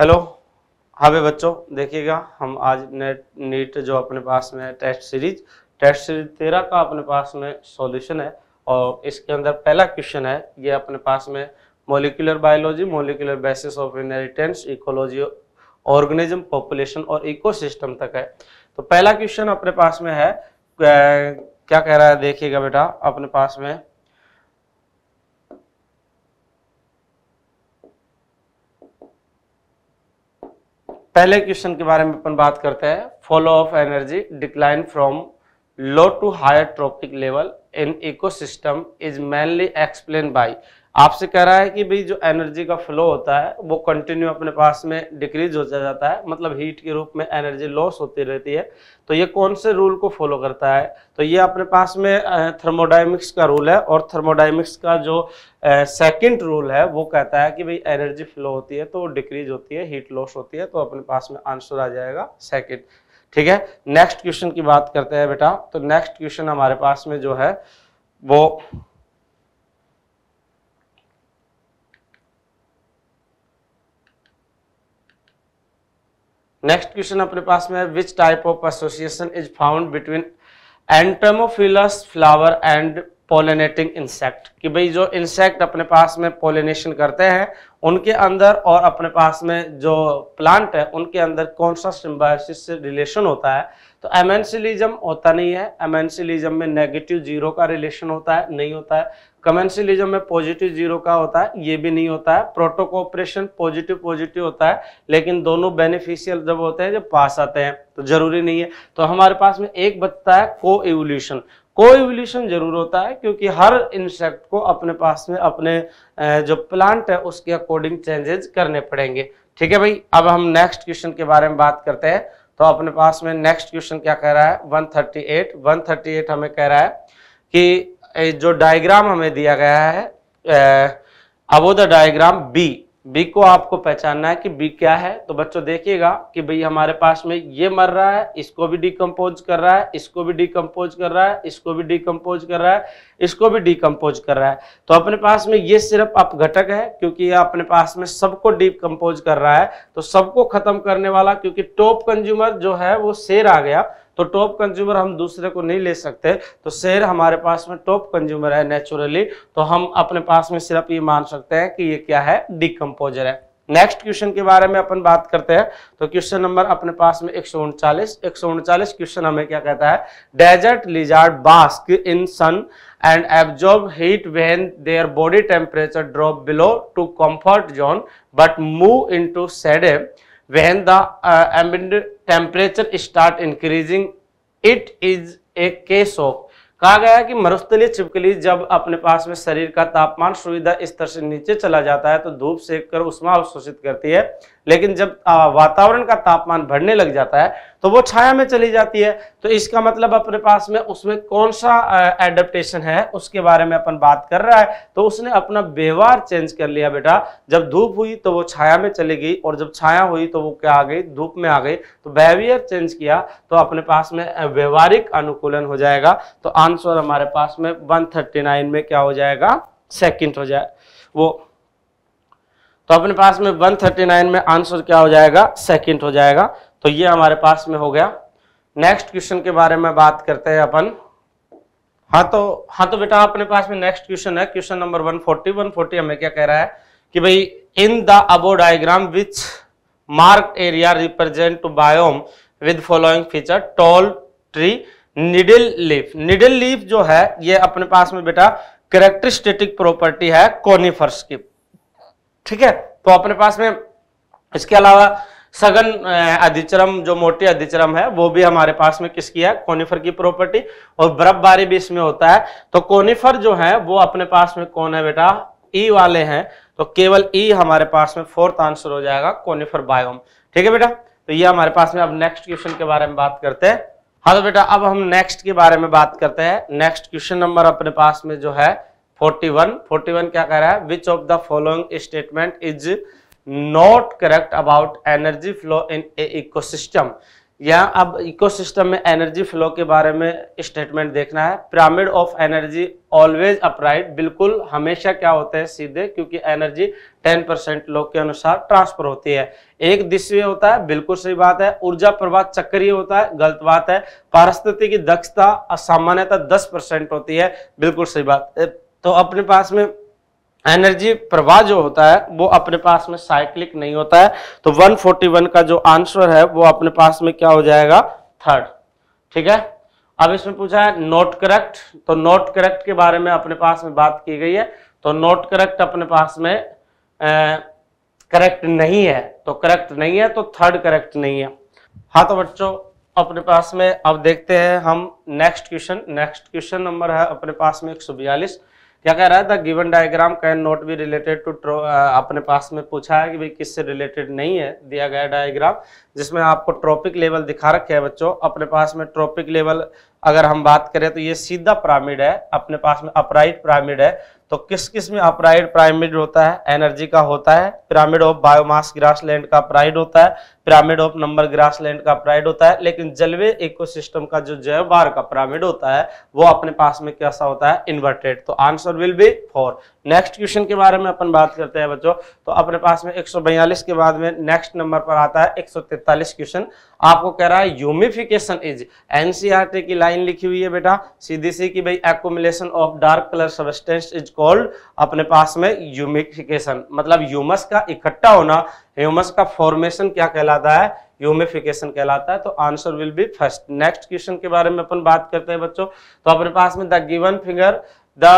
hello हाँ भाई बच्चों देखिएगा हम आज नेट नीट जो अपने पास में टेस्ट सीरीज टेस्ट सीरीज तेरह का अपने पास में सॉल्यूशन है और इसके अंदर पहला क्वेश्चन है ये अपने पास में molecular biology molecular basis of inheritance ecology organism population और इकोसिस्टम तक है तो पहला क्वेश्चन अपने पास में है क्या कह रहा है देखिएगा बेटा अपने पास में पहले क्वेश्चन के बारे में अपन बात करते हैं flow of energy decline from low to higher trophic level in ecosystem is mainly explain by आपसे कह रहा है कि भाई जो एनर्जी का फ्लो होता है वो कंटिन्यू अपने पास में डिक्रीज हो जाता है मतलब हीट के रूप में एनर्जी लॉस होती रहती है तो ये कौन से रूल को फॉलो करता है तो ये अपने पास में थर्मोडाइमिक्स का रूल है और थर्मोडाइमिक्स का जो सेकंड रूल है वो कहता है कि भाई एनर्जी फ्लो होती है तो डिक्रीज होती है हीट लॉस होती है तो अपने पास में आंसर आ जाएगा सेकेंड ठीक है नेक्स्ट क्वेश्चन की बात करते हैं बेटा तो नेक्स्ट क्वेश्चन हमारे पास में जो है वो नेक्स्ट क्वेश्चन अपने पास में है which type of association is found between entomophilous flower and pollinating insect कि भाई जो इंसेक्ट अपने पास में पोलिनेशन करते हैं उनके अंदर और अपने पास में जो प्लांट है उनके अंदर कौन सा सिम्बायोसिस से रिलेशन होता है तो एमेंसिलिज्म होता नहीं है एमेंसिलिज्म में नेगेटिव जीरो का रिलेशन होता है नहीं होता है कमेंसलिज्म में पॉजिटिव जीरो का होता है ये भी नहीं होता है प्रोटोकॉपरेशन पॉजिटिव पॉजिटिव होता है लेकिन दोनों बेनिफिशियल जब होते हैं जब पास आते हैं तो जरूरी नहीं है तो हमारे पास में एक बचता है को एवोल्यूशन को एवोल्यूशन जरूर होता है क्योंकि हर इंसेक्ट को अपने पास में अपने जो प्लांट है उसके अकॉर्डिंग चेंजेज करने पड़ेंगे ठीक है भाई अब हम नेक्स्ट क्वेश्चन के बारे में बात करते हैं तो अपने पास में नेक्स्ट क्वेश्चन क्या कह रहा है 138 138 हमें कह रहा है कि जो डायग्राम हमें दिया गया है अब डायग्राम बी बी को आपको पहचानना है कि बी क्या है तो बच्चों देखिएगा कि भाई हमारे पास में ये मर रहा है इसको भी डिकम्पोज कर रहा है इसको भी डिकम्पोज कर रहा है इसको भी डिकम्पोज कर रहा है इसको भी डिकम्पोज कर रहा है तो अपने पास में ये सिर्फ आप घटक है क्योंकि ये अपने पास में सबको डिकम्पोज कर रहा है तो सबको खत्म करने वाला क्योंकि टॉप कंज्यूमर जो है वो शेर आ गया तो टॉप कंज्यूमर हम दूसरे को नहीं ले सकते तो शेयर हमारे पास में टॉप कंज्यूमर है नेचुरली तो हम अपने पास में सिर्फ ये मान सकते हैं कि ये क्या है डिकम्पोजर है नेक्स्ट क्वेश्चन के बारे में अपन बात करते हैं तो क्वेश्चन नंबर अपने पास में एक सौ उनचालीस एक सौ उनचालीस क्वेश्चन हमें क्या कहता है desert lizard bask in sun and absorb heat when their body temperature drop below to comfort zone but move into to when the uh, ambient temperature start increasing it is a case of कहा गया कि मरुस्थलीय छिपकली जब अपने पास में शरीर का तापमान सुविधा स्तर से नीचे चला जाता है तो धूप सेक कर उष्मा अवशोषित करती है लेकिन जब वातावरण का तापमान बढ़ने लग जाता है तो वो छाया में चली जाती है तो इसका मतलब अपने पास में उसमें कौन सा एडेप्टेशन है उसके बारे में अपन बात कर रहा है तो उसने अपना व्यवहार चेंज कर लिया बेटा जब धूप हुई तो वो छाया में चली गई और जब छाया हुई तो वो क्या आ गई धूप में आ गई तो बिहेवियर चेंज किया तो अपने पास में व्यवहारिक अनुकूलन हो जाएगा तो आंसर हमारे पास में वन में क्या हो जाएगा सेकेंड हो जाए वो तो अपने पास में 139 में आंसर क्या हो जाएगा सेकंड हो जाएगा तो ये हमारे पास में हो गया नेक्स्ट क्वेश्चन के बारे में बात करते हैं अपन हाँ तो हाँ तो बेटा अपने पास में नेक्स्ट क्वेश्चन है क्वेश्चन नंबर 140 140 हमें क्या कह रहा है कि भाई in the above diagram which mark area represent two biome with following feature tall tree needle leaf needle leaf जो है ये अपने पास में बेटा करेक्टरिस्टेटिक प्रॉपर्टी है कॉनिफर्स की ठीक है तो अपने पास में इसके अलावा सघन अधिचरम जो मोटी अधिचरम है वो भी हमारे पास में किसकी है कोनिफर की प्रॉपर्टी और बर्फबारी भी इसमें होता है तो कोनिफर जो है वो अपने पास में कौन है बेटा ई e वाले हैं तो केवल ई e हमारे पास में फोर्थ आंसर हो जाएगा कोनिफर बायोम ठीक है बेटा तो ये हमारे पास में अब नेक्स्ट क्वेश्चन के बारे में बात करते हैं हाँ तो बेटा अब हम नेक्स्ट के बारे में बात करते हैं नेक्स्ट क्वेश्चन नंबर अपने पास में जो है 41 41 क्या कह रहा है which of the following statement is not correct about energy flow in a ecosystem यहाँ अब इकोसिस्टम में एनर्जी फ्लो के बारे में स्टेटमेंट देखना है pyramid of energy always upright बिल्कुल हमेशा क्या होते हैं सीधे क्योंकि एनर्जी 10 परसेंट लोग के अनुसार ट्रांसफर होती है एक दिशा होता है बिल्कुल सही बात है ऊर्जा प्रवाह चक्रीय होता है गलत बात है पारस्थिति की दक्षता असामान्यता दस परसेंट होती है बिल्कुल सही बात तो अपने पास में एनर्जी प्रवाह जो होता है वो अपने पास में साइक्लिक नहीं होता है तो 141 का जो आंसर है वो अपने पास में क्या हो जाएगा थर्ड ठीक है अब इसमें पूछा है नोट करेक्ट तो नोट करेक्ट के बारे में अपने पास में बात की गई है तो नोट करेक्ट अपने पास में करेक्ट नहीं है तो करेक्ट नहीं है तो थर्ड करेक्ट नहीं है हाँ तो बच्चों अपने पास में अब देखते हैं हम next question next question number है अपने पास में एक क्या कह रहा है the given diagram can not be related to अपने पास में पूछा है कि भाई किससे रिलेटेड नहीं है दिया गया डायग्राम जिसमें आपको ट्रॉपिक लेवल दिखा रखे है बच्चों अपने पास में ट्रॉपिक लेवल अगर हम बात करें तो ये सीधा पिरामिड है अपने पास में अपराइट पिरामिड है तो किस किस में अपराइड पिरामिड होता है एनर्जी का होता है pyramid of biomass grassland का अपराइड होता है पिरामिड ऑफ नंबर ग्रासलैंड का प्राइड होता है लेकिन जलवे इकोसिस्टम का जो जैव बार का पिरामिड होता है वो अपने पास में कैसा होता है इन्वर्टेड तो answer will be four next question के बारे में अपन बात करते हैं बच्चों तो अपने पास में 142 के बाद में नेक्स्ट नंबर पर आता है 143 क्वेश्चन आपको कह रहा है यूमिफिकेशन इज एनसीआरटी की लाइन लिखी हुई है बेटा सीधीसी की भाई accumulation of dark colour substance is called अपने पास में यूमिफिकेशन मतलब यूमस का इकट्ठा होना ह्यूमस का फॉर्मेशन क्या कहलाता है ह्यूमिफिकेशन कहलाता है तो answer will be first next question के बारे में अपन बात करते हैं बच्चों तो अपने पास में the given figure the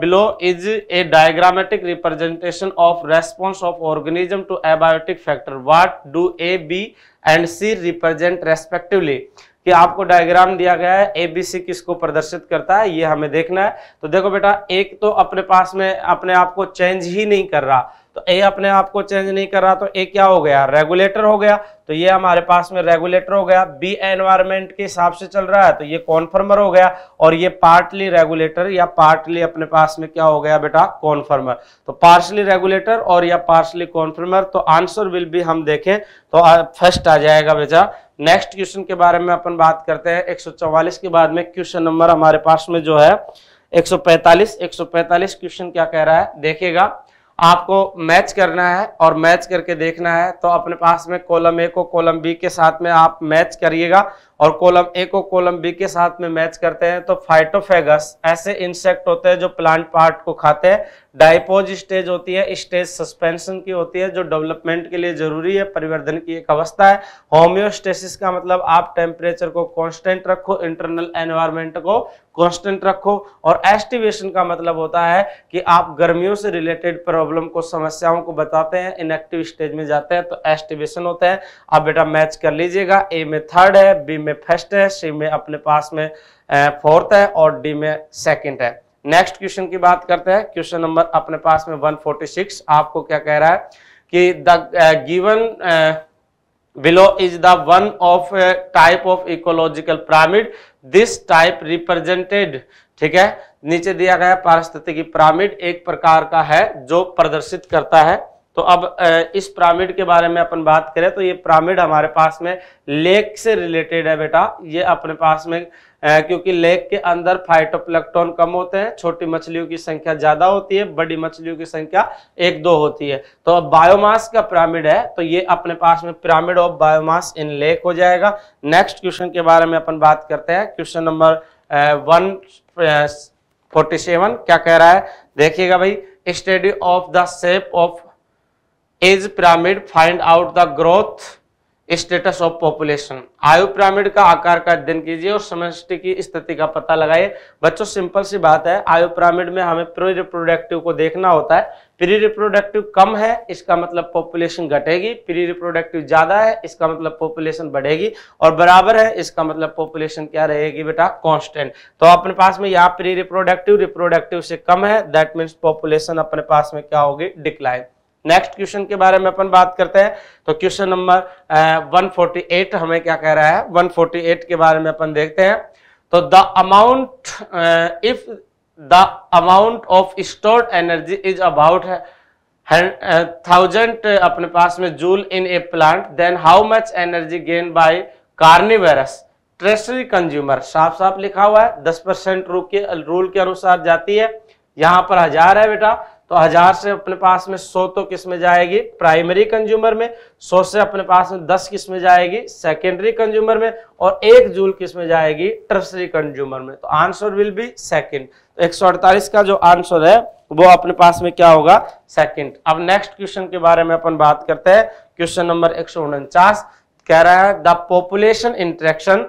below is a diagrammatic representation of response of organism to abiotic factor factor do A B and C represent respectively कि आपको डायग्राम दिया गया है ए बी सी किसको प्रदर्शित करता है ये हमें देखना है तो देखो बेटा एक तो अपने पास में अपने आप को चेंज ही नहीं कर रहा तो ए अपने आप को चेंज नहीं कर रहा तो ए क्या हो गया रेगुलेटर हो गया तो ये हमारे पास में रेगुलेटर हो गया बी एनवायरमेंट के हिसाब से चल रहा है तो ये कॉन्फर्मर हो गया और ये पार्टली रेगुलेटर या पार्टली अपने पास में क्या हो गया बेटा कॉन्फर्मर तो पार्शली रेगुलेटर और या पार्शली कॉन्फर्मर तो आंसर विल भी हम देखें तो फर्स्ट आ जाएगा बेटा नेक्स्ट क्वेश्चन के बारे में अपन बात करते हैं एक के बाद में क्वेश्चन नंबर हमारे पास में जो है एक सौ क्वेश्चन क्या कह रहा है देखेगा आपको मैच करना है और मैच करके देखना है तो अपने पास में कॉलम ए को कॉलम बी के साथ में आप मैच करिएगा और कॉलम ए को कॉलम बी के साथ में मैच करते हैं तो फाइटोफेगस ऐसे इंसेक्ट होते हैं जो प्लांट पार्ट को खाते हैं डाइपोज स्टेज होती है स्टेज सस्पेंशन की होती है जो डेवलपमेंट के लिए जरूरी है परिवर्धन की एक अवस्था है होम्योस्टेसिस का मतलब आप टेम्परेचर को कांस्टेंट रखो इंटरनल एनवायरमेंट को कांस्टेंट रखो और एस्टिवेशन का मतलब होता है कि आप गर्मियों से रिलेटेड प्रॉब्लम को समस्याओं को बताते हैं इनएक्टिव स्टेज में जाते हैं तो एस्टिवेशन होता है आप बेटा मैच कर लीजिएगा ए में थर्ड है बी में में फर्स्ट है सी में अपने पास में फोर्थ है और डी में सेकंड है नेक्स्ट क्वेश्चन की बात करते हैं क्वेश्चन नंबर अपने पास में 146 आपको क्या कह रहा है कि the given below is the one of type of ecological pyramid this type represented ठीक है नीचे दिया गया पारिस्थितिकी पिरामिड एक प्रकार का है जो प्रदर्शित करता है तो अब इस प्रामिड के बारे में अपन बात करें तो ये प्रामिड हमारे पास में लेक से रिलेटेड है बेटा ये अपने पास में क्योंकि लेक के अंदर फाइटोप्लैक्टोन कम होते हैं छोटी मछलियों की संख्या ज्यादा होती है बड़ी मछलियों की संख्या एक दो होती है तो अब बायोमास का पिरामिड है तो ये अपने पास में pyramid of biomass in lake हो जाएगा नेक्स्ट क्वेश्चन के बारे में अपन बात करते हैं question number one forty seven क्या कह रहा है देखिएगा भाई study of the shape of age pyramid find out the growth status of population आयु पिरामिड का आकार का अध्ययन कीजिए और समष्टि की स्थिति का पता लगाइए बच्चों सिंपल सी बात है आयु पिरामिड में हमें प्री रिप्रोडक्टिव को देखना होता है प्री रिप्रोडक्टिव कम है इसका मतलब पॉपुलेशन घटेगी प्री रिप्रोडक्टिव ज्यादा है इसका मतलब पॉपुलेशन बढ़ेगी और बराबर है इसका मतलब पॉपुलेशन क्या रहेगी बेटा कॉन्स्टेंट तो अपने पास में यहाँ प्री रिप्रोडक्टिव रिप्रोडक्टिव से कम है दैट मीन्स पॉपुलेशन अपने पास में क्या होगी डिक्लाइन नेक्स्ट क्वेश्चन के बारे में अपन बात करते हैं तो क्वेश्चन नंबर 148 हमें क्या कह रहा है 148 के बारे में अपन देखते हैं तो the amount if the amount of stored energy is about thousand अपने पास में joule in a plant then how much energy gain by carnivorous tertiary consumer साफ साफ लिखा हुआ है दस परसेंट रूल के अनुसार जाती है यहां पर हजार है बेटा तो हजार से अपने पास में सौ तो किस में जाएगी प्राइमरी कंज्यूमर में सौ से अपने पास में दस किस में जाएगी सेकेंडरी कंज्यूमर में और एक जूल किस में जाएगी टर्सरी कंज्यूमर में तो आंसर विल बी सेकेंड तो एक का जो आंसर है वो अपने पास में क्या होगा सेकेंड अब नेक्स्ट क्वेश्चन के बारे में अपन बात करते हैं क्वेश्चन नंबर एक कह रहा है the population interaction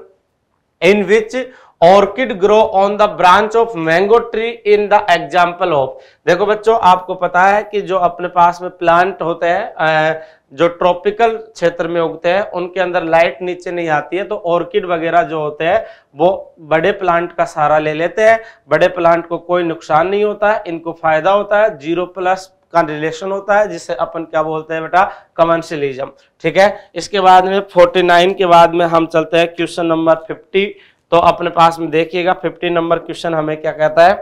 in which orchid grow on the branch of mango tree in the example of देखो बच्चों आपको पता है कि जो अपने पास में प्लांट होते हैं जो ट्रॉपिकल क्षेत्र में उगते हैं उनके अंदर लाइट नीचे नहीं आती है तो ऑर्किड वगैरह जो होते हैं वो बड़े प्लांट का सहारा ले लेते हैं बड़े प्लांट को कोई नुकसान नहीं होता है इनको फायदा होता है जीरो प्लस का रिलेशन होता है जिसे अपन क्या बोलते हैं बेटा कमर्शियलिज्म ठीक है इसके बाद में 49 के बाद में हम चलते हैं क्वेश्चन नंबर फिफ्टी तो अपने पास में देखिएगा 50 नंबर क्वेश्चन हमें क्या कहता है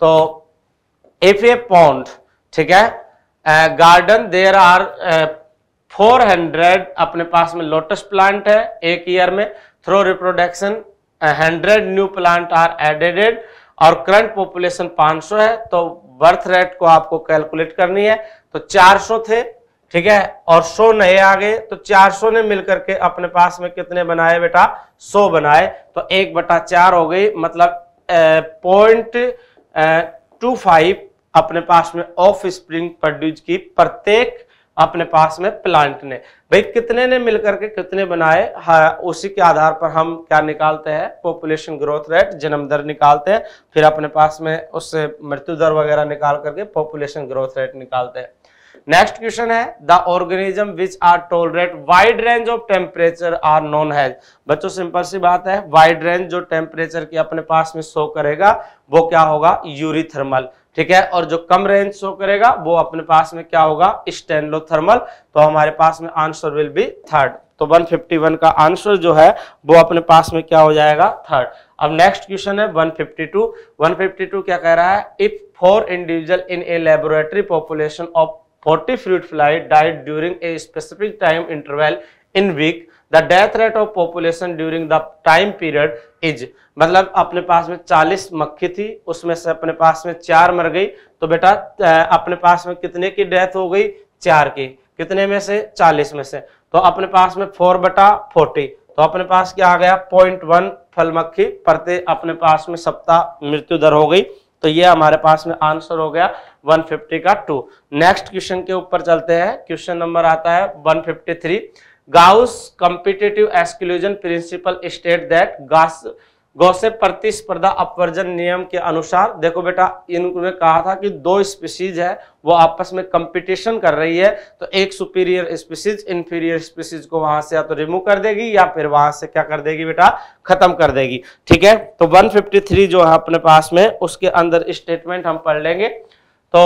तो इफ ए पॉन्ड ठीक है garden there are four hundred अपने पास में लोटस प्लांट है एक ईयर में through reproduction hundred new plant are added और करंट पॉपुलेशन 500 है तो बर्थ रेट को आपको कैलकुलेट करनी है तो 400 थे ठीक है और 100 नए आ गए तो चार सौ ने मिलकर के अपने पास में कितने बनाए बेटा 100 बनाए तो एक बटा चार हो गई मतलब पॉइंट टू फाइव अपने पास में ऑफ स्प्रिंग प्रोड्यूस की प्रत्येक अपने पास में प्लांट ने भाई कितने ने मिलकर के कितने बनाए हाँ, उसी के आधार पर हम क्या निकालते हैं पॉपुलेशन ग्रोथ रेट जन्म दर निकालते हैं फिर अपने पास में उससे मृत्यु दर वगैरह निकाल करके पॉपुलेशन ग्रोथ रेट निकालते हैं नेक्स्ट क्वेश्चन है the organism which are tolerate wide range of temperature are known as बच्चों सिंपल सी बात है वाइड रेंज जो टेम्परेचर की अपने पास में शो करेगा वो क्या होगा यूरिथर्मल ठीक है और जो कम रेंज शो करेगा वो अपने पास में क्या होगा स्टेनलोथर्मल तो हमारे पास में आंसर विल बी थर्ड तो 151 का आंसर जो है वो अपने पास में क्या हो जाएगा थर्ड अब नेक्स्ट क्वेश्चन है 152 152 क्या कह रहा है if four individual in a laboratory population of 40 fruit fly died during a specific time interval in week the death rate of population during the time period is मतलब अपने पास में 40 मक्खी थी उसमें से अपने पास में चार मर गई तो बेटा अपने पास में कितने की डेथ हो गई चार की कितने में से 40 में से तो अपने पास में फोर बटा फोर्टी तो अपने पास क्या आ गया पॉइंट वन फल मक्खी प्रति अपने पास में सप्ताह मृत्यु दर हो गई तो ये हमारे पास में आंसर हो गया 150 का टू नेक्स्ट क्वेश्चन के ऊपर चलते हैं क्वेश्चन नंबर आता है 153 Gause competitive exclusion principle state that Gause Gause प्रतिस्पर्धा अपवर्जन नियम के अनुसार देखो बेटा इन्होंने कहा था कि दो स्पीसीज है वो आपस में कंपटीशन कर रही है तो एक सुपीरियर स्पीसीज इंफीरियर स्पीसीज को वहां से या तो रिमूव कर देगी या फिर वहां से क्या कर देगी बेटा खत्म कर देगी ठीक है तो 153 जो है अपने पास में उसके अंदर स्टेटमेंट हम पढ़ लेंगे तो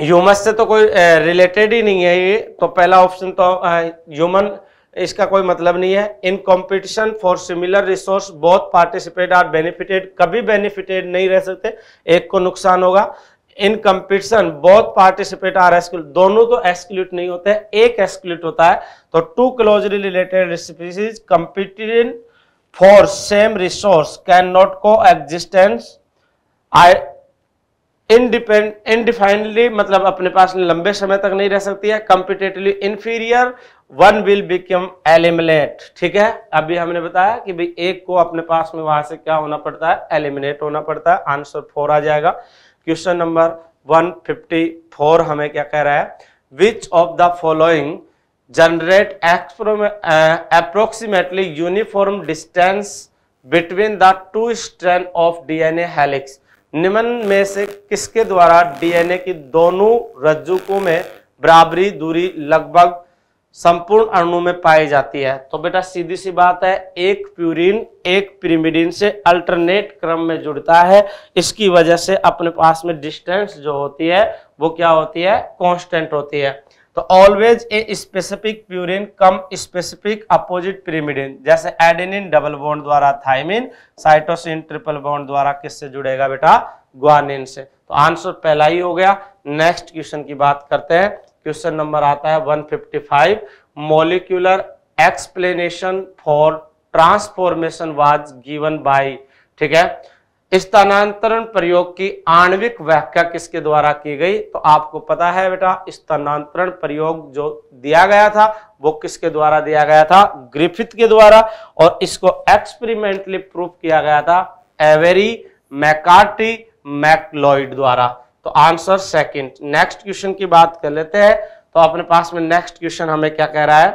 ह्यूमस से तो कोई रिलेटेड ही नहीं है ये तो पहला ऑप्शन तो ह्यूमन इसका कोई मतलब नहीं है in competition for similar resource बहुत पार्टिसिपेट आर बेनिफिटेड कभी बेनिफिटेड नहीं रह सकते एक को नुकसान होगा इन कंपटीशन बहुत पार्टिसिपेट आर एक्सक्लूट दोनों तो एक्सक्लूट नहीं होते एक एक्सक्लूट होता है तो two closely related species competing for same resource can not coexistence independent indefinitely मतलब अपने पास लंबे समय तक नहीं रह सकती है competitively inferior one will become eliminate ठीक है अभी हमने बताया कि भाई एक को अपने पास में वहां से क्या होना पड़ता है एलिमिनेट होना पड़ता है आंसर फोर आ जाएगा question number one fifty four हमें क्या कह रहा है which of the following generate approximately uniform distance between the two strand of D N helix निम्न में से किसके द्वारा डीएनए की दोनों रज्जुकों में बराबरी दूरी लगभग संपूर्ण अणु में पाई जाती है तो बेटा सीधी सी बात है एक प्यूरिन एक पिरिमिडिन से अल्टरनेट क्रम में जुड़ता है इसकी वजह से अपने पास में डिस्टेंस जो होती है वो क्या होती है कांस्टेंट होती है तो always a specific purine come specific opposite pyrimidine जैसे एडेनिन डबल बॉन्ड द्वारा थाइमिन साइटोसिन ट्रिपल बॉन्ड द्वारा किससे जुड़ेगा बेटा ग्वानिन से तो आंसर पहला ही हो गया नेक्स्ट क्वेश्चन की बात करते हैं क्वेश्चन नंबर आता है 155 molecular explanation for transformation was given by ठीक है स्थानांतरण प्रयोग की आणविक व्याख्या किसके द्वारा की गई तो आपको पता है बेटा स्थानांतरण प्रयोग जो दिया गया था वो किसके द्वारा दिया गया था ग्रिफिथ के द्वारा और इसको एक्सपेरिमेंटली प्रूफ किया गया था एवेरी मैकार्टी मैकलॉइड द्वारा तो आंसर सेकंड नेक्स्ट क्वेश्चन की बात कर लेते हैं तो अपने पास में नेक्स्ट क्वेश्चन हमें क्या कह रहा है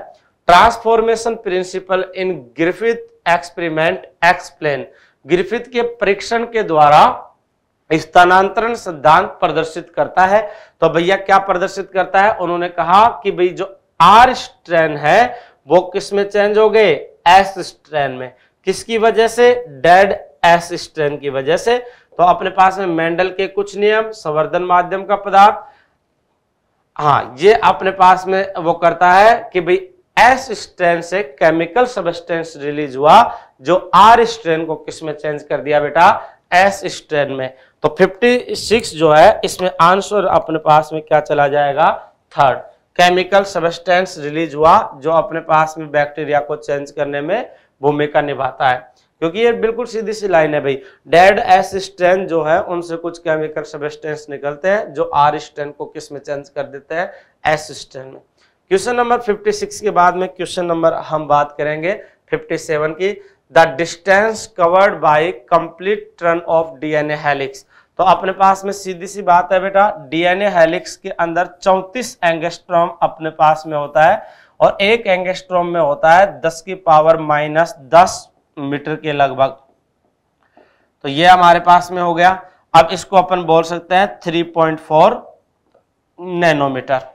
transformation principle in Griffith experiment explain Griffith के परीक्षण के द्वारा स्थानांतरण सिद्धांत प्रदर्शित करता है तो भैया क्या प्रदर्शित करता है उन्होंने कहा कि भाई जो आर स्ट्रेन है वो किस में चेंज हो गए एस स्ट्रेन में किसकी वजह से डेड एस स्ट्रेन की वजह से तो अपने पास में मेंडल के कुछ नियम संवर्धन माध्यम का पदार्थ हाँ ये अपने पास में वो करता है कि भाई एस स्ट्रेन से केमिकल सबस्टेंस रिलीज हुआ जो आर स्ट्रेन को किसमें चेंज कर दिया बेटा एस स्ट्रेन में तो 56 जो है इसमें आंसर अपने पास में क्या चला जाएगा थर्ड केमिकल सबस्टेंस रिलीज हुआ जो अपने पास में बैक्टीरिया को चेंज करने में भूमिका निभाता है क्योंकि ये बिल्कुल सीधी सी लाइन है भाई डेड एस स्ट्रेन जो है उनसे कुछ केमिकल सबस्टेंस निकलते हैं जो आर स्ट्रेन को किस में चेंज कर देते हैं एस स्ट्रेन में क्वेश्चन नंबर 56 के बाद में क्वेश्चन नंबर हम बात करेंगे 57 की the distance covered by complete turn of DNA helix तो अपने पास में सीधी सी बात है बेटा डीएनए हेलिक्स के अंदर 34 एंगेस्ट्रोम अपने पास में होता है और एक एंगेस्ट्रोम में होता है 10 की पावर माइनस दस मीटर के लगभग तो ये हमारे पास में हो गया अब इसको अपन बोल सकते हैं थ्री नैनोमीटर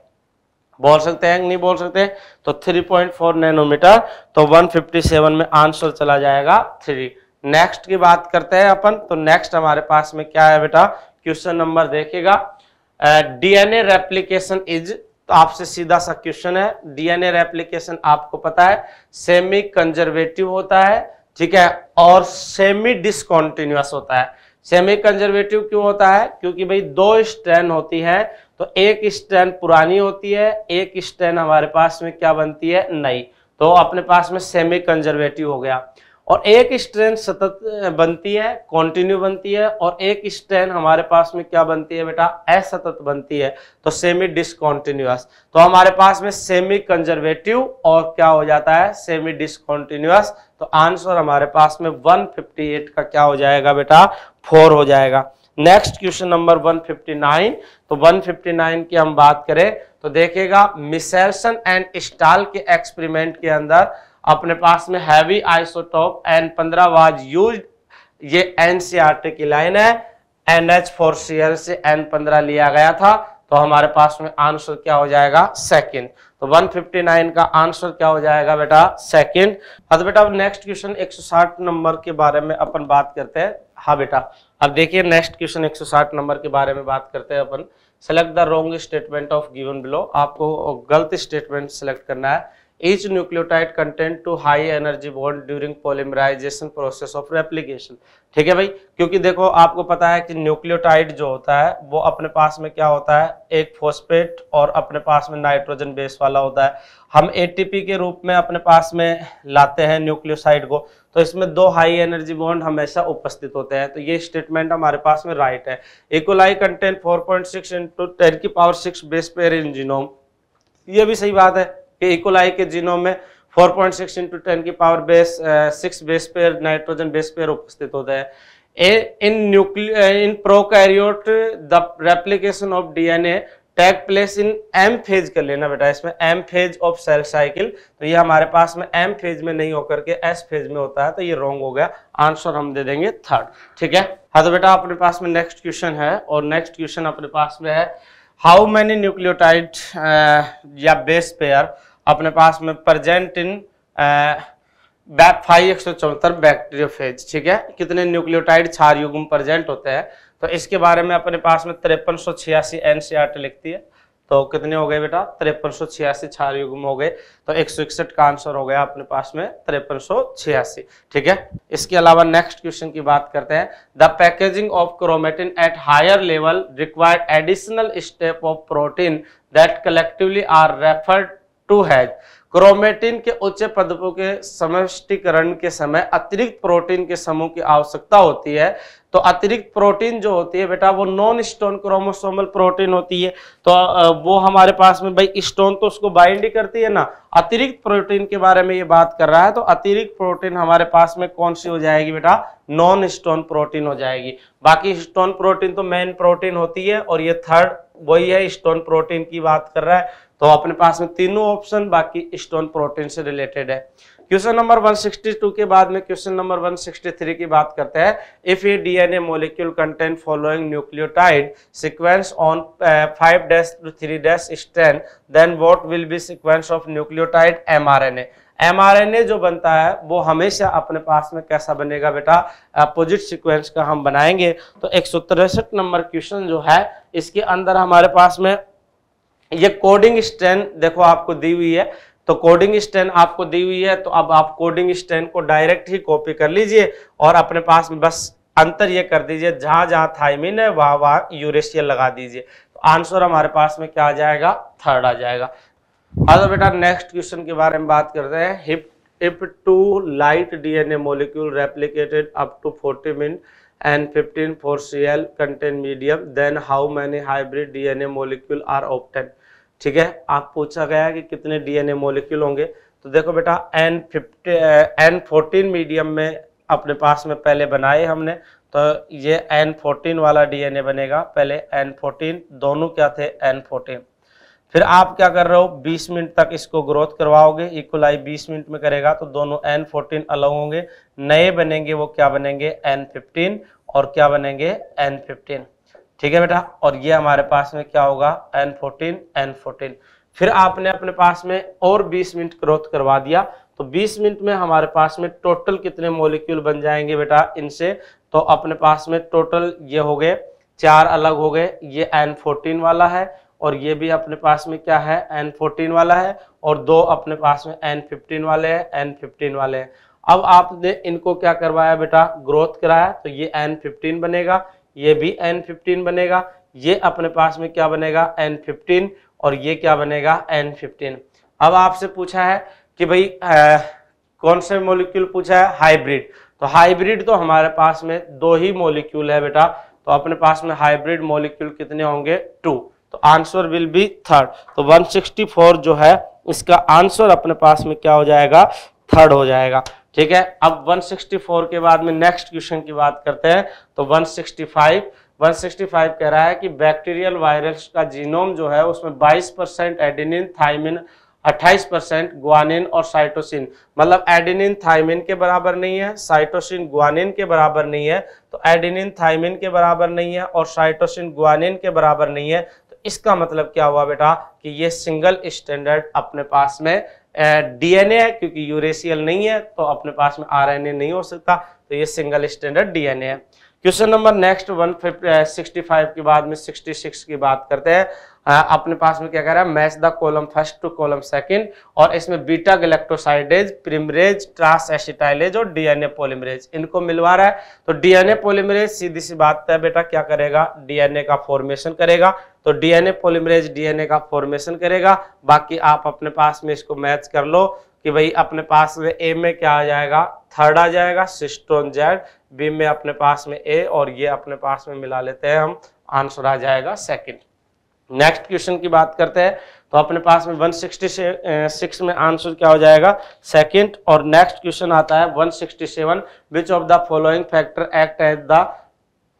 बोल सकते हैं नहीं बोल सकते तो 3.4 नैनोमीटर तो 157 में आंसर चला जाएगा थ्री नेक्स्ट की बात करते हैं अपन तो नेक्स्ट हमारे पास में क्या है बेटा क्वेश्चन नंबर देखिएगा डीएनए रेप्लीकेशन इज तो आपसे सीधा सा क्वेश्चन है डीएनए रेप्लीकेशन आपको पता है सेमी कंजर्वेटिव होता है ठीक है और सेमी डिसकॉन्टिन्यूस होता है सेमी कंजर्वेटिव क्यों होता है क्योंकि भाई दो स्ट्रेन होती है तो एक स्टैंड पुरानी होती है एक स्टैंड हमारे पास में क्या बनती है नई तो अपने पास में सेमी कंजर्वेटिव हो गया और एक स्ट्रैंड सतत बनती है कॉन्टिन्यू बनती है और एक स्ट्रैंड हमारे पास में क्या बनती है बेटा असतत बनती है तो सेमी डिसकॉन्टिन्यूस तो हमारे पास में सेमी कंजर्वेटिव और क्या हो जाता है सेमी डिसकॉन्टिन्यूस तो आंसर हमारे पास में 158 का क्या हो जाएगा बेटा फोर हो जाएगा नेक्स्ट क्वेश्चन नंबर 159 तो 159 की हम बात करें तो देखेगा मिसेलसन एंड स्टाल के एक्सपेरिमेंट के अंदर अपने पास में हैवी आइसोटॉप एन पंद्रह वाज यूज ये एन e की लाइन है N H four C L से एन पंद्रह लिया गया था तो हमारे पास में आंसर क्या हो जाएगा सेकंड तो 159 का आंसर क्या हो जाएगा बेटा सेकंड अच्छा अब बेटा नेक्स्ट क्वेश्चन 160 नंबर के बारे में अपन बात करते हैं हाँ बेटा अब देखिए नेक्स्ट क्वेश्चन 160 नंबर के बारे में बात करते हैं अपन select the wrong statement of given below आपको गलत स्टेटमेंट सेलेक्ट करना है each nucleotide content to high energy bond during polymerization process of replication ठीक है भाई क्योंकि देखो आपको पता है कि न्यूक्लियोटाइड जो होता है वो अपने पास में क्या होता है एक फोस्पेट और अपने पास में नाइट्रोजन बेस वाला होता है हम एटीपी के रूप में अपने पास में लाते हैं न्यूक्लियोसाइड को तो इसमें दो हाई एनर्जी बॉन्ड हमेशा उपस्थित होते हैं तो ये स्टेटमेंट हमारे पास में राइट है E coli content four point six into ten की power six base pair in genome ये भी सही बात है कि इकोलाई के जीनोम में 4.6 पॉइंट सिक्स इंटू टेन की power base six base pair nitrogen base pair उपस्थित होता है in nucleo in prokaryote the replication of DNA take place in M phase कर लेना बेटा इसमें M phase of cell cycle तो ये हमारे पास में एम फेज में नहीं होकर के एस फेज में होता है तो ये रॉन्ग हो गया आंसर हम दे देंगे थर्ड ठीक है हाँ तो बेटा अपने पास में नेक्स्ट क्वेश्चन है और नेक्स्ट क्वेश्चन अपने पास में है हाउ मैनी न्यूक्लियोटाइड या बेस पेयर अपने पास में प्रजेंट इन बैक फाइव एक सौ चौहत्तर बैक्टीरियोफेज ठीक है कितने न्यूक्लियोटाइड क्षार प्रजेंट होते हैं तो इसके बारे में अपने पास में तिरपन सौ छियासी एनसीआर टी e लिखती है तो कितने हो गए बेटा तिरपन सौ छियासी क्षार युग्म हो गए तो एक सौ इकसठ का आंसर हो गया अपने पास में तिरपन सौ छियासी ठीक है इसके अलावा नेक्स्ट क्वेश्चन की बात करते हैं the packaging of chromatin at higher level required additional step of protein that collectively are referred to has chromatin के उच्च पदों के समष्टिकरण के समय अतिरिक्त प्रोटीन के समूह की आवश्यकता होती है तो अतिरिक्त प्रोटीन जो होती है बेटा वो नॉन स्टोन क्रोमोसोमल प्रोटीन होती है तो वो हमारे पास में भाई स्टोन तो उसको बाइंड ही करती है ना अतिरिक्त प्रोटीन के बारे में ये बात कर रहा है तो अतिरिक्त प्रोटीन हमारे पास में कौन सी हो जाएगी बेटा नॉन स्टोन प्रोटीन हो जाएगी बाकी स्टोन प्रोटीन तो मेन प्रोटीन होती है और ये थर्ड वही है स्टोन प्रोटीन की बात कर रहा है तो अपने पास में तीनों ऑप्शन बाकी स्टोन प्रोटीन से रिलेटेड है क्वेश्चन नंबर 162 के बाद में क्वेश्चन नंबर 163 की बात करते हैं if a DNA molecule content following nucleotide sequence on five dash to three dash strand then what will be sequence of nucleotide mRNA mRNA जो बनता है वो हमेशा अपने पास में कैसा बनेगा बेटा अपोजिट सिक्वेंस का हम बनाएंगे तो एक नंबर क्वेश्चन जो है इसके अंदर हमारे पास में ये कोडिंग स्टैंड देखो आपको दी हुई है तो कोडिंग स्टैंड आपको दी हुई है तो अब आप कोडिंग स्टैंड को डायरेक्ट ही कॉपी कर लीजिए और अपने पास में बस अंतर ये कर दीजिए जहां जहां थाइमिन है वहां वहां यूरेशियल लगा दीजिए तो आंसर हमारे पास में क्या आ जाएगा थर्ड आ जाएगा और बेटा नेक्स्ट क्वेश्चन के बारे में बात करते हैं हिप if two light DNA molecule replicated up to forty minute and 15 medium contain medium then how many hybrid DNA molecule are obtained ठीक है आप पूछा गया है कि कितने डीएनए मॉलिक्यूल होंगे तो देखो बेटा N fifty N fourteen medium में अपने पास में पहले बनाए हमने तो ये एन फोर्टीन वाला डीएनए बनेगा पहले एन फोर्टीन दोनों क्या थे एन फोर्टीन फिर आप क्या कर रहे हो 20 मिनट तक इसको ग्रोथ करवाओगे इक्वलाई 20 मिनट में करेगा तो दोनों एन फोर्टीन अलग होंगे नए बनेंगे वो क्या बनेंगे एन फिफ्टीन और क्या बनेंगे एन फिफ्टीन ठीक है बेटा और ये हमारे पास में क्या होगा एन फोर्टीन एन फोर्टीन फिर आपने अपने पास में और 20 मिनट ग्रोथ करवा दिया तो 20 मिनट में हमारे पास में टोटल कितने मोलिक्यूल बन जाएंगे बेटा इनसे तो अपने पास में टोटल ये हो गए चार अलग हो गए ये एन फोर्टीन वाला है और ये भी अपने पास में क्या है एन फोर्टीन वाला है और दो अपने पास में एन फिफ्टीन वाले हैं एन फिफ्टीन वाले हैं अब आपने इनको क्या करवाया बेटा ग्रोथ कराया तो ये एन फिफ्टीन बनेगा ये भी एन फिफ्टीन बनेगा ये अपने पास में क्या बनेगा एन फिफ्टीन और ये क्या बनेगा एन फिफ्टीन अब आपसे पूछा है कि भाई कौन से मोलिक्यूल पूछा है हाइब्रिड तो हाइब्रिड तो हमारे पास में दो ही मोलिक्यूल है बेटा तो अपने पास में हाइब्रिड मोलिक्यूल कितने होंगे टू तो आंसर विल बी थर्ड तो 164 जो है इसका आंसर अपने पास में क्या हो जाएगा थर्ड हो जाएगा ठीक है अब 164 के बाद में नेक्स्ट क्वेश्चन की बात करते हैं तो 165 165 कह रहा है कि बैक्टीरियल वायरस का जीनोम जो है उसमें 22 percent adenine thymine 28 percent guanine और साइटोसिन मतलब एडिनिन थाइमिन के बराबर नहीं है साइटोसिन ग्वानिन के बराबर नहीं है तो एडिनिन थाइमिन के बराबर नहीं है और साइटोसिन ग्वानिन के बराबर नहीं है इसका मतलब क्या हुआ बेटा कि ये सिंगल स्टैंडर्ड अपने पास में डीएनए है क्योंकि यूरेसियल नहीं है तो अपने पास में आरएनए नहीं हो सकता तो ये सिंगल स्टैंडर्ड डीएनए है question number next one sixty five के बाद में सिक्सटी सिक्स की बात करते हैं अपने पास में क्या कह रहा है match the column first to column second और इसमें beta galactosidase primase transacetylase और डीएनए पोलिमरेज इनको मिलवा रहा है तो डीएनए पोलिमरेज सीधी सी बात है बेटा क्या करेगा डीएनए का फॉर्मेशन करेगा तो डीएनए पोलिमरेज डीएनए का फॉर्मेशन करेगा बाकी आप अपने पास में इसको मैच कर लो कि भाई अपने पास में ए में क्या आ जाएगा थर्ड आ जाएगा सिस्टोन जेड बी में अपने पास में ए और ये अपने पास में मिला लेते हैं हम आंसर आ जाएगा सेकेंड नेक्स्ट क्वेश्चन की बात करते हैं तो अपने पास में वन से में आंसर क्या हो जाएगा सेकेंड और नेक्स्ट क्वेश्चन आता है one sixty seven which of the following factor act as the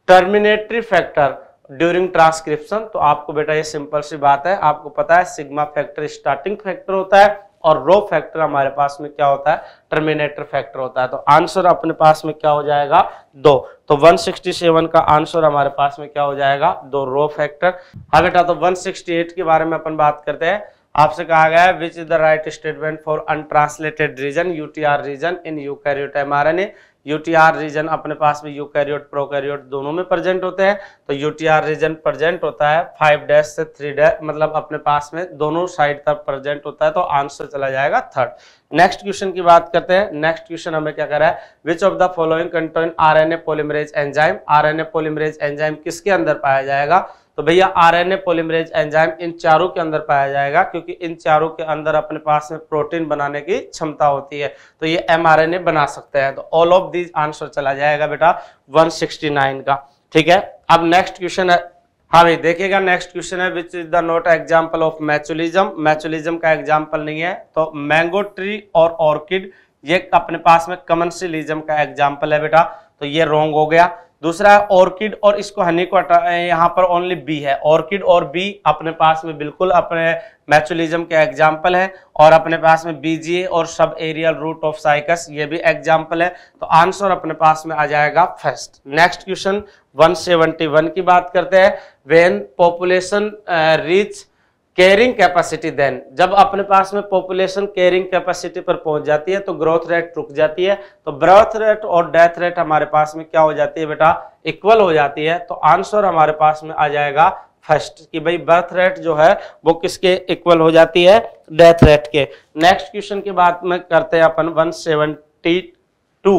terminatory factor during transcription तो आपको बेटा ये सिंपल सी बात है आपको पता है सिग्मा फैक्टर स्टार्टिंग फैक्टर होता है और रो फैक्टर हमारे पास में क्या होता है टर्मिनेटर फैक्टर होता है तो आंसर अपने पास में क्या हो जाएगा दो तो 167 का आंसर हमारे पास में क्या हो जाएगा दो रो फैक्टर हाँ तो 168 के बारे में अपन बात करते हैं आपसे कहा गया है which is the right statement for untranslated region UTR region in eukaryote mRNA UTR region अपने पास में यूकैरियोट प्रोकैरियोट दोनों में प्रेजेंट होते हैं तो यूटीआर रीजन प्रेजेंट होता है फाइव डैश से थ्री डैश मतलब अपने पास में दोनों साइड तक प्रेजेंट होता है तो आंसर चला जाएगा थर्ड नेक्स्ट क्वेश्चन की बात करते हैं नेक्स्ट क्वेश्चन हमें क्या करा है which of the following contain R N A polymerase enzyme R N A polymerase enzyme किसके अंदर पाया जाएगा तो भैया आरएनए पोलिमरेज एंजाइम इन चारों के अंदर पाया जाएगा क्योंकि इन चारों के अंदर अपने पास में प्रोटीन बनाने की क्षमता होती है तो ये एमआरएनए बना सकते हैं तो all of the the answer चला जाएगा बेटा 169 का ठीक है अब नेक्स्ट क्वेश्चन है हाँ भाई देखिएगा नेक्स्ट क्वेश्चन है which is the not example of mutualism mutualism का एग्जाम्पल नहीं है तो मैंगो ट्री और ऑर्किड ये अपने पास में कमनसिलिज्म का एग्जाम्पल है बेटा तो ये रॉन्ग हो गया दूसरा ऑर्किड और इसको हनी को यहाँ पर ओनली बी है ऑर्किड और बी अपने पास में बिल्कुल अपने मैचुलिज्म के एग्जाम्पल है और अपने पास में बीजीए और sub aerial root of cycas ये भी एग्जाम्पल है तो आंसर अपने पास में आ जाएगा फर्स्ट नेक्स्ट क्वेश्चन 171 की बात करते हैं when population reach carrying capacity then जब अपने पास में पॉपुलेशन कैरिंग कैपेसिटी पर पहुंच जाती है तो ग्रोथ रेट रुक जाती है तो बर्थ रेट और डेथ रेट हमारे पास में क्या हो जाती है बेटा इक्वल हो जाती है तो आंसर हमारे पास में आ जाएगा फर्स्ट कि भाई बर्थ रेट जो है वो किसके इक्वल हो जाती है डेथ रेट के नेक्स्ट क्वेश्चन की बात में करते हैं अपन one seventy two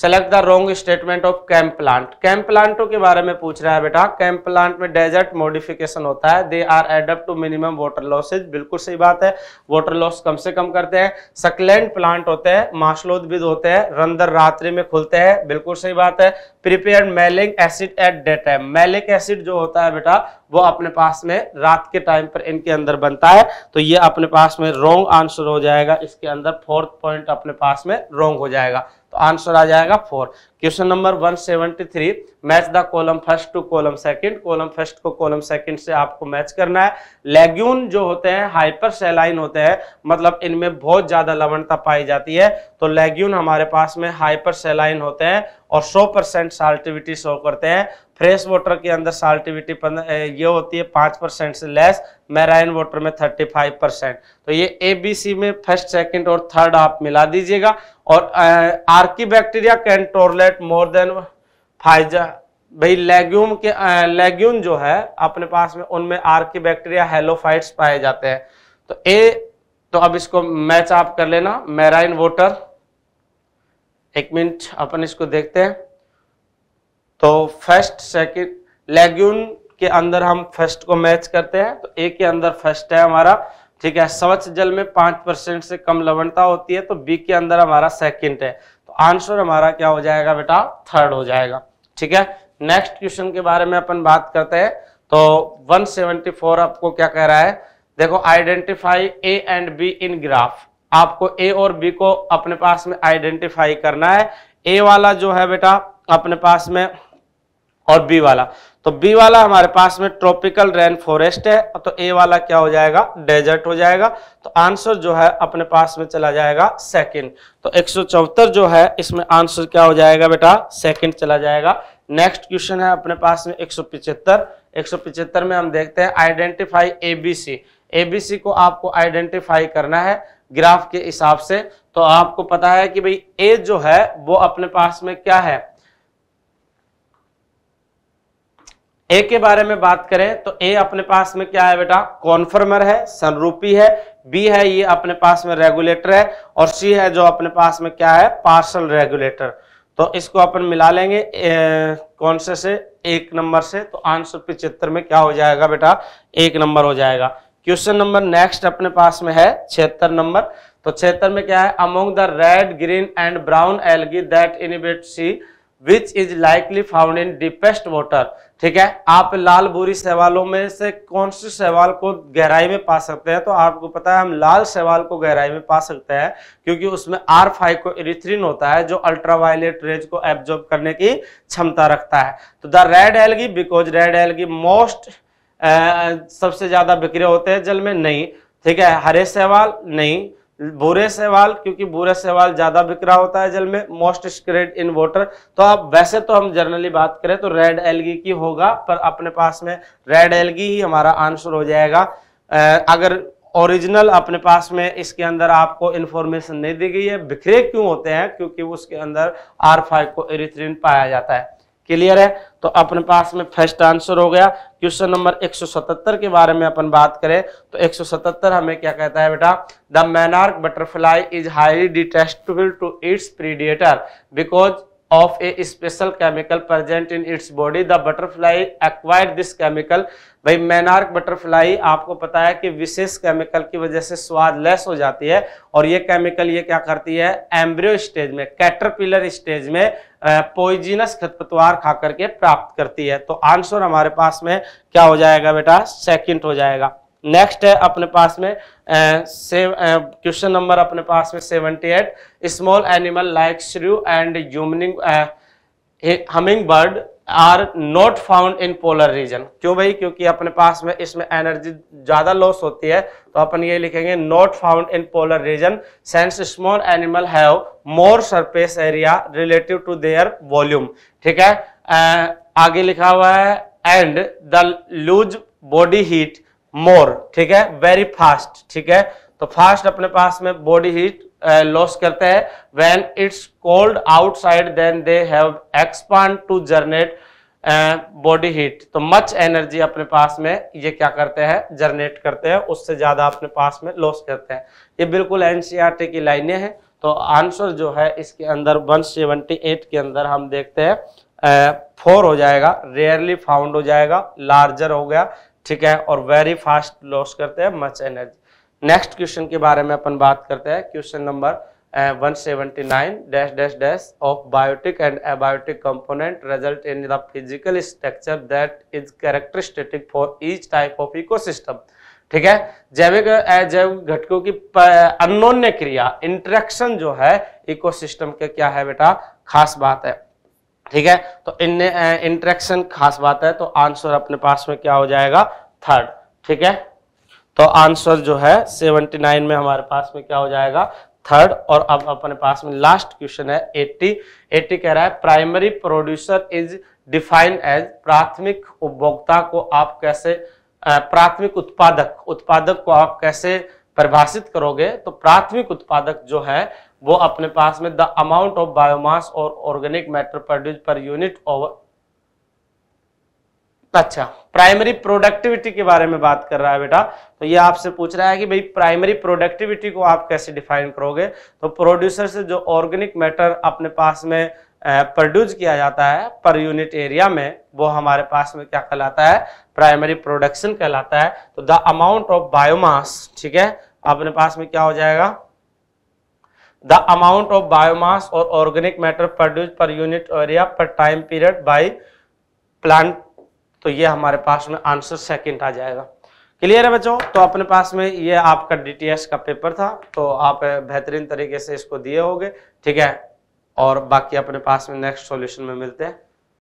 select the wrong statement of camp plant camp प्लांटों के बारे में पूछ रहा है बेटा कैंप प्लांट में डेजर्ट मॉडिफिकेशन होता है they are adapt to minimum water losses बिल्कुल सही बात है वाटर लॉस कम से कम करते हैं सकलैंड प्लांट होते हैं माशलोदविद होते हैं रंदर रात्रि में खुलते हैं बिल्कुल सही बात है prepare malic acid at day time malic acid जो होता है बेटा वो अपने पास में रात के टाइम पर इनके अंदर बनता है तो ये अपने पास में रोंग आंसर हो जाएगा इसके अंदर फोर्थ पॉइंट अपने पास में रोंग हो जाएगा आंसर तो आ जाएगा four question number 173 match the column first to column second column first को कॉलम सेकंड से आपको मैच करना है लेग्यून जो होते हैं हाइपर सेलाइन होते हैं मतलब इनमें बहुत ज्यादा लवणता पाई जाती है तो लेग्यून हमारे पास में हाइपर सेलाइन होते हैं और 100 परसेंट साल्टिविटी शो करते हैं फ्रेश वाटर के अंदर साल्टिविटी ये होती है पाँच परसेंट से लेस मैराइन वाटर में थर्टी फाइव परसेंट तो ये ए बी सी में फर्स्ट सेकंड और थर्ड आप मिला दीजिएगा और archaebacteria can tolerate more than फाइजा भाई लेग्यूम के लेग्यूम जो है अपने पास में उनमें आर्की बैक्टीरिया हेलोफाइट्स पाए जाते हैं तो ए तो अब इसको मैच आप कर लेना मैराइन वोटर एक मिनट अपन इसको देखते हैं तो फर्स्ट सेकेंड लेग्यून के अंदर हम फर्स्ट को मैच करते हैं तो ए के अंदर फर्स्ट है हमारा ठीक है स्वच्छ जल में पांच परसेंट से कम लवणता होती है तो बी के अंदर हमारा सेकंड है तो आंसर हमारा क्या हो जाएगा बेटा थर्ड हो जाएगा ठीक है नेक्स्ट क्वेश्चन के बारे में अपन बात करते हैं तो 174 आपको क्या कह रहा है देखो identify A and B in graph आपको ए और बी को अपने पास में आइडेंटिफाई करना है ए वाला जो है बेटा अपने पास में और बी वाला तो बी वाला हमारे पास में ट्रॉपिकल रेन फॉरेस्ट है तो ए वाला क्या हो जाएगा डेजर्ट हो जाएगा तो आंसर जो है अपने पास में चला जाएगा सेकंड तो एक जो है इसमें आंसर क्या हो जाएगा बेटा सेकंड चला जाएगा नेक्स्ट क्वेश्चन है अपने पास में एक सौ में हम देखते हैं आइडेंटिफाई एबीसी एबीसी को आपको आइडेंटिफाई करना है ग्राफ के हिसाब से तो आपको पता है कि भाई ए जो है वो अपने पास में क्या है ए के बारे में बात करें तो ए अपने पास में क्या है बेटा कॉन्फर्मर है सनरूपी है बी है ये अपने पास में रेगुलेटर है और सी है जो अपने पास में क्या है पार्सल रेगुलेटर तो इसको अपन मिला लेंगे ए, कौन से से एक नंबर से तो आंसर पिछहत्तर में क्या हो जाएगा बेटा एक नंबर हो जाएगा क्वेश्चन नंबर नेक्स्ट अपने पास में है छिहत्तर नंबर तो छिहत्तर में क्या है among the red green and brown algae that inhabit sea which is likely found in deepest water ठीक है आप लाल बुरी सवालों में से कौन से सवाल को गहराई में पा सकते हैं तो आपको पता है हम लाल सवाल को गहराई में पा सकते हैं क्योंकि उसमें आर फाइव को इरिथ्रिन होता है जो अल्ट्रावायलेट रेज को एब्जॉर्ब करने की क्षमता रखता है तो the red algae because red algae most सबसे ज्यादा बिक्रिय होते हैं जल में नहीं ठीक है हरे सवाल नहीं भूरे सेवाल क्योंकि भूरे सेवाल ज्यादा बिखरा होता है जल में मोस्ट स्क्रेड इन वॉटर तो आप वैसे तो हम जनरली बात करें तो रेड एलगी की होगा पर अपने पास में रेड एलगी ही हमारा आंसर हो जाएगा अगर ओरिजिनल अपने पास में इसके अंदर आपको इंफॉर्मेशन नहीं दी गई है बिखरे क्यों होते हैं क्योंकि उसके अंदर आर फाइव को एरिथ्रिन पाया जाता है क्लियर है तो अपने पास में फर्स्ट आंसर हो गया क्वेश्चन नंबर 177 के बारे में अपन बात करें तो 177 हमें क्या कहता है बेटा the monarch butterfly is highly detestable to its predator because of a special chemical present in its body the butterfly acquired this chemical भाई मैनार्क बटरफ्लाई आपको पता है कि विशेष केमिकल की वजह से स्वाद लेस हो जाती है और ये केमिकल ये क्या करती है एम्ब्रियो स्टेज में कैटरपिलर स्टेज में पोइजिनस खतपतवार खा करके प्राप्त करती है तो आंसर हमारे पास में क्या हो जाएगा बेटा सेकंड हो जाएगा नेक्स्ट है अपने पास में क्वेश्चन नंबर अपने पास में seventy eight small animal like shrew and humming humming bird are not found in polar region क्यों भाई क्योंकि अपने पास में इसमें एनर्जी ज़्यादा लॉस होती है तो अपन ये लिखेंगे not found in polar region since small animal have more surface area relative to their volume ठीक है आगे लिखा हुआ है and the lose body heat more ठीक है वेरी फास्ट ठीक है तो फास्ट अपने पास में बॉडी हीट लॉस uh, करते हैं when it's cold outside then they have expand to generate body heat तो मच एनर्जी अपने पास में ये क्या करते हैं जनरेट करते हैं उससे ज़्यादा अपने पास में लॉस करते हैं ये बिल्कुल एनसीईआरटी की लाइनें हैं तो आंसर जो है इसके अंदर 178 के अंदर हम देखते हैं फोर uh, हो जाएगा रेयरली फाउंड हो जाएगा लार्जर हो गया ठीक है और वेरी फास्ट लॉस करते हैं मच एनर्जी नेक्स्ट क्वेश्चन के बारे में अपन बात करते हैं question number 179 dash dash dash of biotic and abiotic component result in the physical structure that is characteristic for each type of ecosystem ठीक है जैविक जैव घटकों की अनोन्य क्रिया इंटरेक्शन जो है इकोसिस्टम के क्या है बेटा खास बात है ठीक है तो इन इंटरेक्शन खास बात है तो आंसर अपने पास में क्या हो जाएगा थर्ड ठीक है तो आंसर जो है 79 में हमारे पास में क्या हो जाएगा थर्ड और अब अपने पास में लास्ट क्वेश्चन है 80 80 कह रहा है primary producer is defined as प्राथमिक उपभोक्ता को आप कैसे प्राथमिक उत्पादक उत्पादक को आप कैसे परिभाषित करोगे तो प्राथमिक उत्पादक जो है वो अपने पास में द अमाउंट ऑफ बायोमास और organic matter produce per unit of अच्छा प्राइमरी प्रोडक्टिविटी के बारे में बात कर रहा है बेटा तो ये आपसे पूछ रहा है कि भाई प्राइमरी प्रोडक्टिविटी को आप कैसे डिफाइन करोगे तो प्रोड्यूसर से जो ऑर्गेनिक मैटर अपने पास में प्रोड्यूस किया जाता है पर यूनिट एरिया में वो हमारे पास में क्या कहलाता है प्राइमरी प्रोडक्शन कहलाता है तो द अमाउंट ऑफ बायोमास ठीक है अपने पास में क्या हो जाएगा द अमाउंट ऑफ बायोमास और organic matter produce per unit area per time period by plant तो ये हमारे पास में आंसर सेकंड आ जाएगा क्लियर है बच्चों तो अपने पास में ये आपका डीटीएस का पेपर था तो आप बेहतरीन तरीके से इसको दिए होगे ठीक है और बाकी अपने पास में नेक्स्ट सॉल्यूशन में मिलते हैं